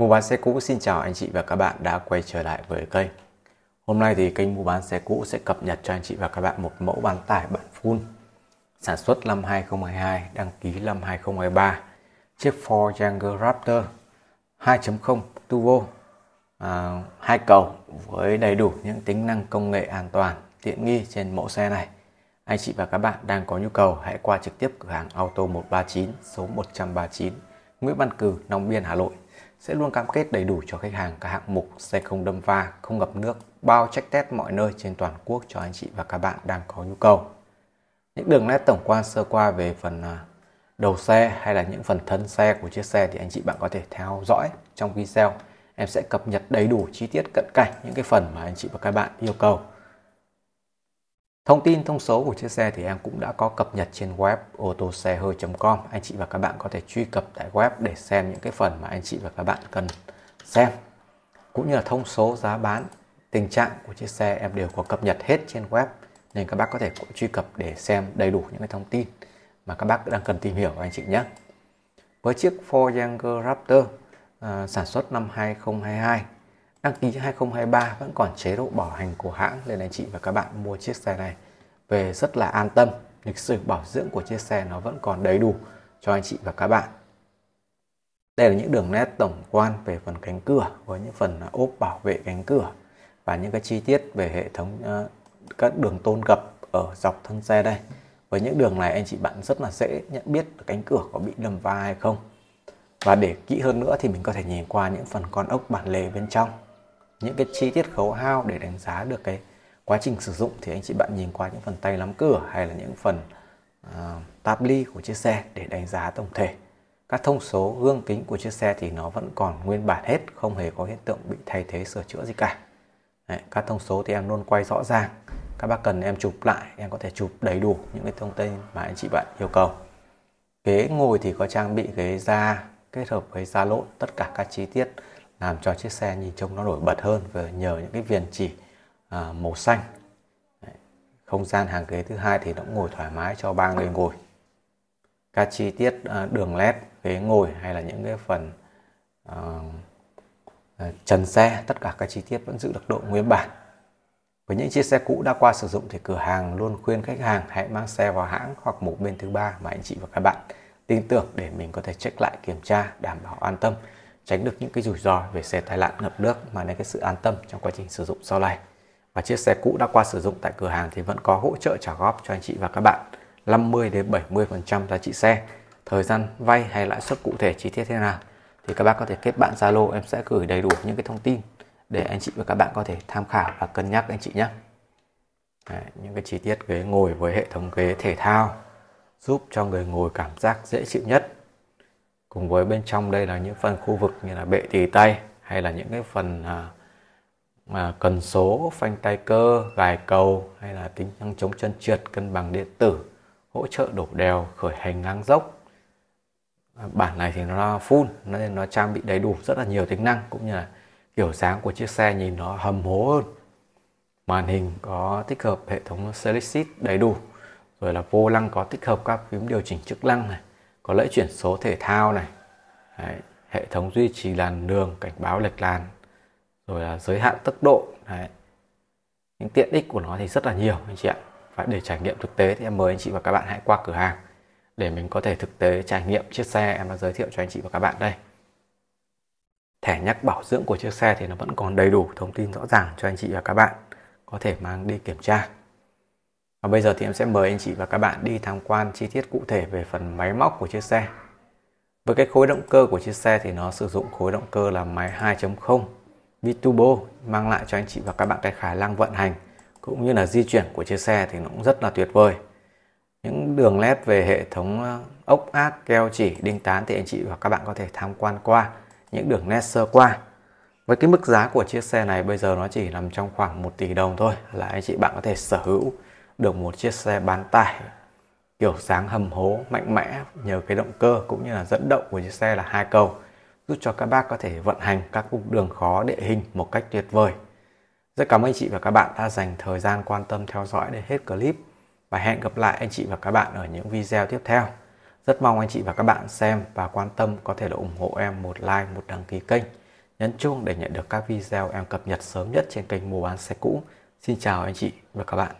Mua bán xe cũ xin chào anh chị và các bạn đã quay trở lại với kênh. Hôm nay thì kênh mua bán xe cũ sẽ cập nhật cho anh chị và các bạn một mẫu bán tải bản full sản xuất năm 2022, đăng ký năm 2023. Chiếc Ford Ranger Raptor 2.0 turbo à, hai cầu với đầy đủ những tính năng công nghệ an toàn tiện nghi trên mẫu xe này. Anh chị và các bạn đang có nhu cầu hãy qua trực tiếp cửa hàng Auto 139 số 139 Nguyễn Văn cử Long Biên, Hà Nội sẽ luôn cam kết đầy đủ cho khách hàng cả hạng mục xe không đâm va, không ngập nước, bao check test mọi nơi trên toàn quốc cho anh chị và các bạn đang có nhu cầu. Những đường nét tổng quan sơ qua về phần à, đầu xe hay là những phần thân xe của chiếc xe thì anh chị bạn có thể theo dõi trong video. Em sẽ cập nhật đầy đủ chi tiết cận cảnh những cái phần mà anh chị và các bạn yêu cầu. Thông tin thông số của chiếc xe thì em cũng đã có cập nhật trên web ô hơi.com. Anh chị và các bạn có thể truy cập tại web để xem những cái phần mà anh chị và các bạn cần xem. Cũng như là thông số giá bán, tình trạng của chiếc xe em đều có cập nhật hết trên web nên các bác có thể truy cập để xem đầy đủ những cái thông tin mà các bác đang cần tìm hiểu anh chị nhé. Với chiếc Ford Ranger Raptor à, sản xuất năm 2022 đăng ký 2023 vẫn còn chế độ bảo hành của hãng nên anh chị và các bạn mua chiếc xe này về rất là an tâm lịch sử bảo dưỡng của chiếc xe nó vẫn còn đầy đủ cho anh chị và các bạn đây là những đường nét tổng quan về phần cánh cửa với những phần ốp bảo vệ cánh cửa và những cái chi tiết về hệ thống ờ, các đường tôn gập ở dọc thân xe đây với những đường này anh chị bạn rất là dễ nhận biết cánh cửa có bị đâm va hay không và để kỹ hơn nữa thì mình có thể nhìn qua những phần con ốc bản lề bên trong những cái chi tiết khấu hao để đánh giá được cái quá trình sử dụng thì anh chị bạn nhìn qua những phần tay nắm cửa hay là những phần uh, ờ, tabli của chiếc xe để đánh giá tổng thể các thông số gương kính của chiếc xe thì nó vẫn còn nguyên bản hết không hề có hiện tượng bị thay thế sửa chữa gì cả Đấy, các thông số thì em luôn quay rõ ràng các bác cần em chụp lại em có thể chụp đầy đủ những cái thông tin mà anh chị bạn yêu cầu ghế ngồi thì có trang bị ghế da kết hợp với da lộn tất cả các chi tiết làm cho chiếc xe nhìn trông nó nổi bật hơn và nhờ những cái viền chỉ à, màu xanh không gian hàng ghế thứ hai thì nó cũng ngồi thoải mái cho ba người ngồi các chi tiết à, đường led ghế ngồi hay là những cái phần à, à, trần xe tất cả các chi tiết vẫn giữ được độ nguyên bản với những chiếc xe cũ đã qua sử dụng thì cửa hàng luôn khuyên khách hàng hãy mang xe vào hãng hoặc một bên thứ ba mà anh chị và các bạn tin tưởng để mình có thể check lại kiểm tra đảm bảo an tâm tránh được những cái rủi ro về xe tai nạn ngập nước mà là cái sự an tâm trong quá trình sử dụng sau này. Và chiếc xe cũ đã qua sử dụng tại cửa hàng thì vẫn có hỗ trợ trả góp cho anh chị và các bạn 50 đến 70% giá trị xe. Thời gian vay hay lãi suất cụ thể chi tiết thế nào thì các bác có thể kết bạn Zalo em sẽ gửi đầy đủ những cái thông tin để anh chị và các bạn có thể tham khảo và cân nhắc anh chị nhé. Đấy, những cái chi tiết ghế ngồi với hệ thống ghế thể thao giúp cho người ngồi cảm giác dễ chịu nhất cùng với bên trong đây là những phần khu vực như là bệ tỳ tay hay là những cái phần à, à, cần số phanh tay cơ gài cầu hay là tính năng chống chân trượt cân bằng điện tử hỗ trợ đổ đèo khởi hành ngang dốc à, bản này thì nó full nên nó trang bị đầy đủ rất là nhiều tính năng cũng như là kiểu dáng của chiếc xe nhìn nó hầm hố hơn màn hình có tích hợp hệ thống Celestit đầy đủ rồi là vô lăng có tích hợp các phím điều chỉnh chức năng này có lẫy chuyển số thể thao này Đấy, hệ thống duy trì làn đường cảnh báo lệch làn rồi là giới hạn tốc độ Đấy. những tiện ích của nó thì rất là nhiều anh chị ạ và để trải nghiệm thực tế thì em mời anh chị và các bạn hãy qua cửa hàng để mình có thể thực tế trải nghiệm chiếc xe em đã giới thiệu cho anh chị và các bạn đây thẻ nhắc bảo dưỡng của chiếc xe thì nó vẫn còn đầy đủ thông tin rõ ràng cho anh chị và các bạn có thể mang đi kiểm tra và bây giờ thì em sẽ mời anh chị và các bạn đi tham quan chi tiết cụ thể về phần máy móc của chiếc xe. Với cái khối động cơ của chiếc xe thì nó sử dụng khối động cơ là máy 2.0 Viturbo mang lại cho anh chị và các bạn cái khả năng vận hành cũng như là di chuyển của chiếc xe thì nó cũng rất là tuyệt vời. Những đường nét về hệ thống ờ, ốc ác, keo chỉ, đinh tán thì anh chị và các bạn có thể tham quan qua những đường nét sơ qua. Với cái mức giá của chiếc xe này bây giờ nó chỉ nằm trong khoảng 1 tỷ đồng thôi là anh chị bạn có thể sở hữu được một chiếc xe bán tải kiểu dáng hầm hố mạnh mẽ nhờ cái động cơ cũng như là dẫn động của chiếc xe là hai cầu giúp cho các bác có thể vận hành các cung đường khó địa hình một cách tuyệt vời. Rất cảm ơn anh chị và các bạn đã dành thời gian quan tâm theo dõi đến hết clip và hẹn gặp lại anh chị và các bạn ở những video tiếp theo. Rất mong anh chị và các bạn xem và quan tâm có thể là ủng hộ em một like, một đăng ký kênh, nhấn chuông để nhận được các video em cập nhật sớm nhất trên kênh mua bán xe cũ. Xin chào anh chị và các bạn.